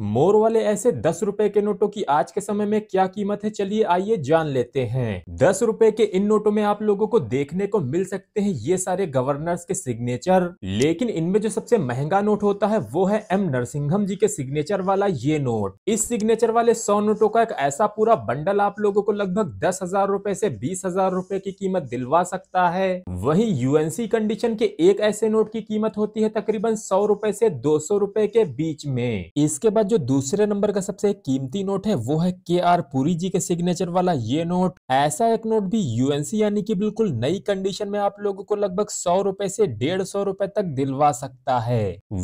मोर वाले ऐसे दस रुपए के नोटों की आज के समय में क्या कीमत है चलिए आइए जान लेते हैं दस रुपए के इन नोटों में आप लोगों को देखने को मिल सकते हैं ये सारे गवर्नर्स के सिग्नेचर लेकिन इनमें जो सबसे महंगा नोट होता है वो है एम नरसिंघम जी के सिग्नेचर वाला ये नोट इस सिग्नेचर वाले सौ नोटों का एक ऐसा पूरा बंडल आप लोगों को लगभग दस हजार रूपए से बीस हजार रूपए की कीमत दिलवा सकता है वही यूएनसी कंडीशन के एक ऐसे नोट की कीमत होती है तकरीबन सौ रूपए से दो सौ रूपए के बीच में इसके बाद जो दूसरे नंबर का सबसे कीमती नोट है वो है के आर पुरी जी के सिग्नेचर वाला ये नोट ऐसा एक नोट भी यूएनसी यानी कि बिल्कुल नई कंडीशन में आप लोगों को लगभग सौ रुपए से डेढ़ सौ रुपए तक दिलवा सकता है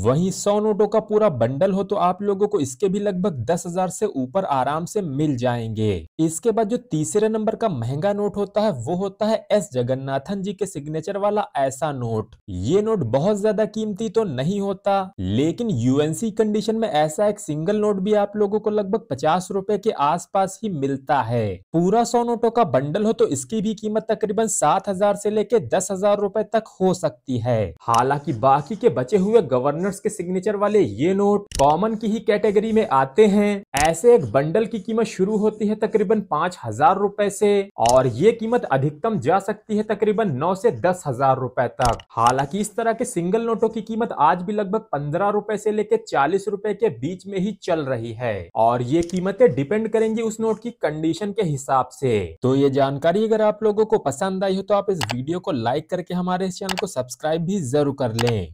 वहीं सौ नोटों का पूरा बंडल हो तो आप लोगों को इसके भी लगभग दस हजार से ऊपर आराम से मिल जाएंगे इसके बाद जो तीसरे नंबर का महंगा नोट होता है वो होता है एस जगन्नाथन जी के सिग्नेचर वाला ऐसा नोट ये नोट बहुत ज्यादा कीमती तो नहीं होता लेकिन यूएनसी कंडीशन में ऐसा एक सिंगल नोट भी आप लोगों को लगभग पचास रुपए के आसपास ही मिलता है पूरा सौ नोटों का बंडल हो तो इसकी भी कीमत तकरीबन सात हजार से लेके दस हजार रूपए तक हो सकती है हालांकि बाकी के बचे हुए गवर्नर्स के सिग्नेचर वाले ये नोट कॉमन की ही कैटेगरी में आते हैं ऐसे एक बंडल की कीमत शुरू होती है तकरीबन पांच हजार रूपए से और ये कीमत अधिकतम जा सकती है तकरीबन नौ से दस हजार रूपए तक हालांकि इस तरह के सिंगल नोटों की कीमत आज भी लगभग पंद्रह रूपए से लेकर चालीस रूपए के बीच में ही चल रही है और ये कीमतें डिपेंड करेंगी उस नोट की कंडीशन के हिसाब से तो ये जानकारी अगर आप लोगों को पसंद आई हो तो आप इस वीडियो को लाइक करके हमारे इस चैनल को सब्सक्राइब भी जरूर कर लें